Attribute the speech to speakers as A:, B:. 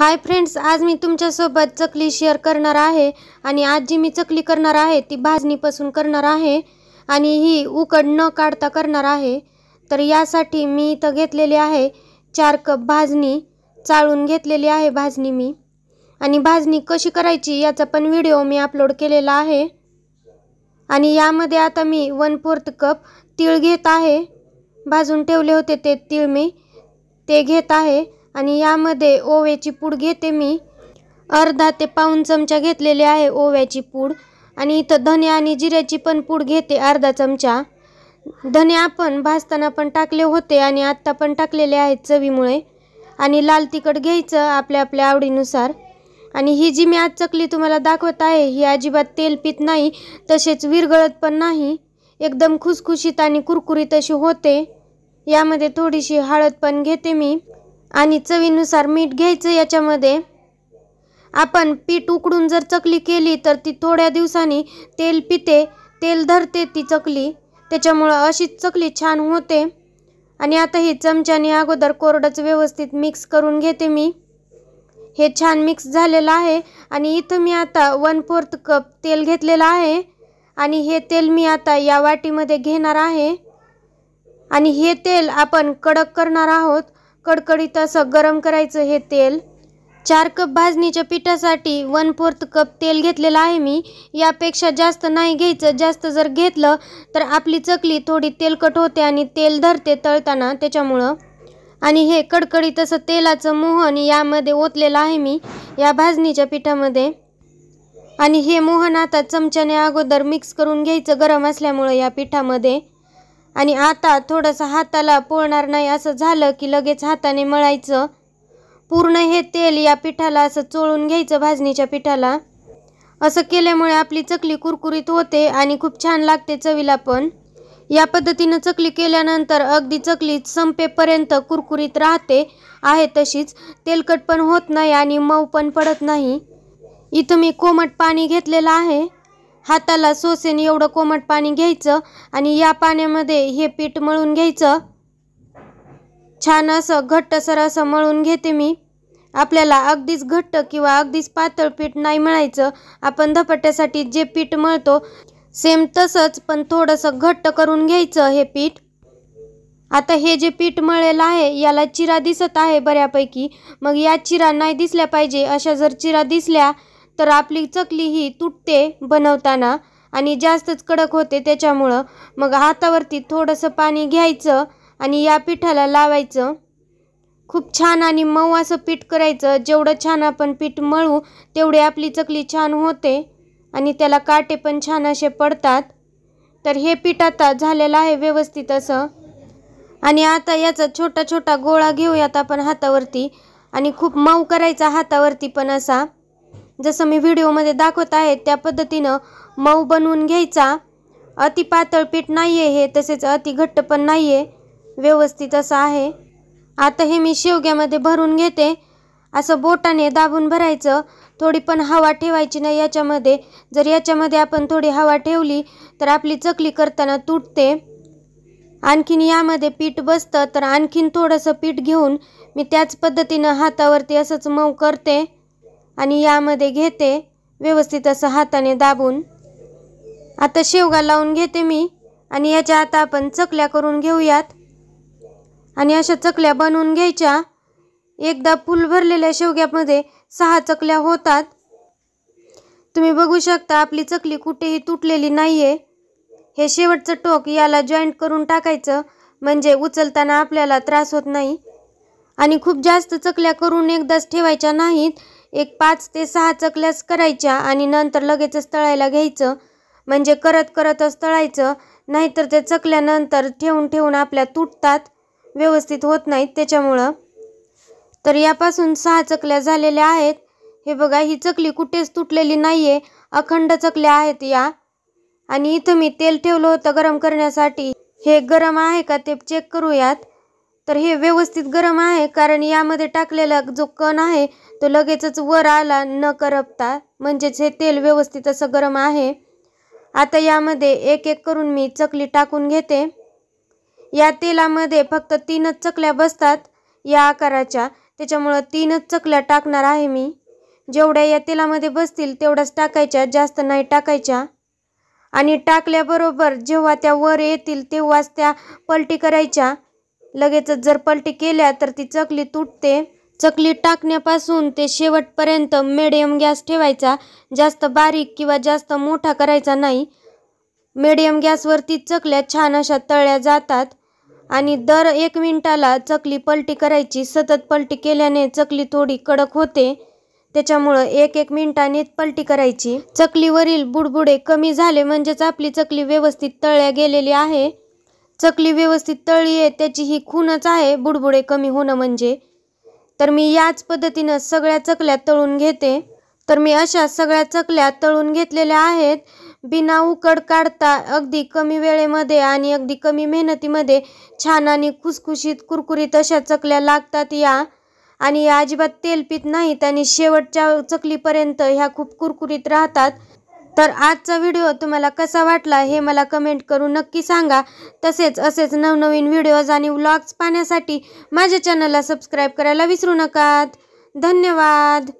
A: hi friends आज मी तुमच्यासोबत चकली share करणार आहे आणि आज जी मी चकली करणार आहे ती भाजणीपासून करणार आहे आणि ही उकड न काढता करणार आहे तर यासाठी मी इथं घेतलेली आहे चार कप भाजणी चाळून घेतलेली आहे भाजणी मी आणि भाजणी कशी करायची याचा पण व्हिडिओ मी अपलोड केलेला आहे आणि यामध्ये आता मी वन फोर्थ कप तीळ घेत आहे भाजून ठेवले होते ते तीळ मी ते घेत आहे आणि यामध्ये ओव्याची पूड घेते मी अर्धा ते पाऊन चमचा घेतलेले आहे ओव्याची पूड आणि इथं धने आणि जिऱ्याची पण पूड घेते अर्धा चमचा धने आपण भाजताना पण टाकले होते आणि आत्ता पण टाकलेले आहेत चवीमुळे आणि लाल तिखट घ्यायचं आपल्या आपल्या आवडीनुसार आणि ही जी मी आज चकली तुम्हाला दाखवत आहे ही अजिबात तेल पित नाही तसेच विरगळत पण नाही एकदम खुसखुशीत आणि कुरकुरीत अशी होते यामध्ये थोडीशी हळद पण घेते मी आणि चवीनुसार मीठ घ्यायचं याच्यामध्ये आपण पीठ उकडून जर चकली केली तर ती थोड्या दिवसांनी तेल पिते तेल धरते ती चकली त्याच्यामुळं अशीच चकली छान होते आणि आता ही चमच्याने अगोदर कोरडंच व्यवस्थित मिक्स करून घेते मी हे छान मिक्स झालेलं आहे आणि इथं मी आता वन फोर्थ कप तेल घेतलेलं आहे आणि हे तेल मी आता या वाटीमध्ये घेणार आहे आणि हे तेल आपण कडक करणार आहोत कडकडीत असं गरम करायचं हे तेल चार कप भाजणीच्या पिठासाठी वन फोर्थ कप तेल घेतलेलं आहे मी यापेक्षा जास्त नाही घ्यायचं जास्त जर घेतलं तर आपली चकली थोडी तेलकट होते आणि तेल धरते तळताना त्याच्यामुळं आणि हे कडकडीत असं तेलाचं मोहन यामध्ये ओतलेलं आहे मी या भाजणीच्या पिठामध्ये आणि हे मोहन आता चमच्याने अगोदर मिक्स करून घ्यायचं गरम असल्यामुळं या पिठामध्ये आणि आता थोडंसं हाताला पोळणार नाही असं झालं की लगेच हाताने मळायचं पूर्ण हे तेल या पिठाला असं चोळून घ्यायचं भाजणीच्या पिठाला असं केल्यामुळे आपली चकली कुरकुरीत होते आणि खूप छान लागते चवीला पण या पद्धतीनं चकली केल्यानंतर अगदी चकली संपेपर्यंत कुरकुरीत राहते आहे तशीच तेलकट पण होत नाही आणि मऊ पण पडत नाही इथं मी कोमट पाणी घेतलेलं आहे हाताला सोसेन एवढं कोमट पाणी घ्यायचं आणि या पाण्यामध्ये हे पीठ मळून घ्यायचं छान असं घट्टसर असं मळून घेते मी आपल्याला अगदीच घट्ट किंवा अगदीच पातळ पीठ नाही मळायचं आपण धपट्यासाठी जे पीठ मळतो सेम तसंच पण थोडंसं घट्ट करून घ्यायचं हे पीठ आता हे जे पीठ मळलेलं आहे याला चिरा दिसत आहे बऱ्यापैकी मग या चिरा नाही दिसल्या पाहिजे अशा जर चिरा दिसल्या तर आपली चकली ही तुटते बनवताना आणि जास्तच कडक होते त्याच्यामुळं मग हातावरती थोडंसं पाणी घ्यायचं आणि या पिठाला लावायचं खूप छान आणि मऊ असं पीठ करायचं जेवढं छान आपण पीठ मळू तेवढी आपली चकली छान होते आणि त्याला काटे पण छान असे पडतात तर हे पीठ आता झालेलं आहे व्यवस्थित असं आणि आता याचा छोटा छोटा गोळा घेऊयात आपण हातावरती आणि खूप मऊ करायचा हातावरती पण असा जसं मी व्हिडिओमध्ये दाखवत आहे त्या पद्धतीनं मऊ बनवून घ्यायचा अति पातळ पीठ नाही आहे हे तसेच अति घट्ट पण नाही आहे व्यवस्थित असं आहे आता हे मी शेवग्यामध्ये भरून घेते असं बोटाने दाबून भरायचं थोडी पण हवा ठेवायची नाही याच्यामध्ये जर याच्यामध्ये आपण थोडी हवा ठेवली तर आपली चकली करताना तुटते आणखीन यामध्ये पीठ बसतं तर आणखीन थोडंसं पीठ घेऊन मी त्याच पद्धतीनं हातावरती असंच मऊ करते आणि यामध्ये घेते व्यवस्थित असं हाताने दाबून आता शेवगा लावून घेते मी आणि याच्या आता आपण चकल्या करून घेऊयात आणि अशा चकल्या बनवून घ्यायच्या एकदा फुल भरलेल्या शेवग्यामध्ये सहा चकल्या होतात तुम्ही बघू शकता आपली चकली कुठेही तुटलेली नाही हे शेवटचं टोक याला जॉईंट करून टाकायचं म्हणजे उचलताना आपल्याला त्रास होत नाही आणि खूप जास्त चकल्या करून एकदाच ठेवायच्या नाहीत एक पाच ते सहा चकल्याच करायच्या आणि नंतर लगेचच तळायला घ्यायचं म्हणजे करत करतच तळायचं नाहीतर ते चकल्यानंतर ठेवून ठेवून आपल्या तुटतात व्यवस्थित होत नाहीत त्याच्यामुळं तर यापासून सहा चकल्या झालेल्या आहेत हे बघा ही चकली कुठेच तुटलेली नाही आहे अखंड चकल्या आहेत या आणि इथं मी तेल ठेवलं होतं गरम करण्यासाठी हे गरम आहे का ते चेक करूयात तर हे व्यवस्थित गरम आहे कारण यामध्ये टाकलेला जो कण आहे तो लगेचच वर आला न करपता म्हणजेच हे तेल व्यवस्थित असं गरम आहे आता यामध्ये एक एक करून मी चकली टाकून घेते या तेलामध्ये फक्त तीनच चकल्या बसतात या आकाराच्या त्याच्यामुळं तीनच चकल्या टाकणार आहे मी जेवढ्या या तेलामध्ये बसतील तेवढ्याच टाकायच्या जास्त नाही टाकायच्या आणि टाकल्याबरोबर जेव्हा त्या वर येतील तेव्हाच त्या पलटी करायच्या लगेचच जर पलटी केल्या तर ती चकली तुटते चकली टाकण्यापासून ते शेवटपर्यंत मिडियम गॅस ठेवायचा जास्त बारीक किंवा जास्त मोठा करायचा नाही मिडियम गॅसवरती चकल्या छान अशा तळल्या जातात आणि दर एक मिनटाला चकली पलटी करायची सतत पलटी केल्याने चकली थोडी कडक होते त्याच्यामुळं एक एक मिनिटाने पलटी करायची चकलीवरील बुडबुडे कमी झाले म्हणजेच आपली चकली व्यवस्थित तळल्या गेलेली आहे चकली व्यवस्थित तळली आहे त्याची ही खूनच आहे बुडबुडे कमी होणं म्हणजे तर मी याच पद्धतीनं सगळ्या चकल्या तळून घेते तर मी अशा सगळ्या चकल्या तळून घेतलेल्या आहेत बिना उकड काढता अगदी कमी वेळेमध्ये आणि अगदी कमी मेहनतीमध्ये छान आणि खुसखुशीत कुरकुरीत अशा चकल्या लागतात या आणि या अजिबात तेलपीत नाहीत आणि शेवटच्या चकलीपर्यंत ह्या खूप कुरकुरीत राहतात तर आजचा व्हिडिओ तुम्हाला कसा वाटला हे मला कमेंट करून नक्की सांगा तसेच असेच नवनवीन व्हिडिओज आणि व्लॉग्स पाहण्यासाठी माझ्या चॅनलला सबस्क्राईब करायला विसरू नका धन्यवाद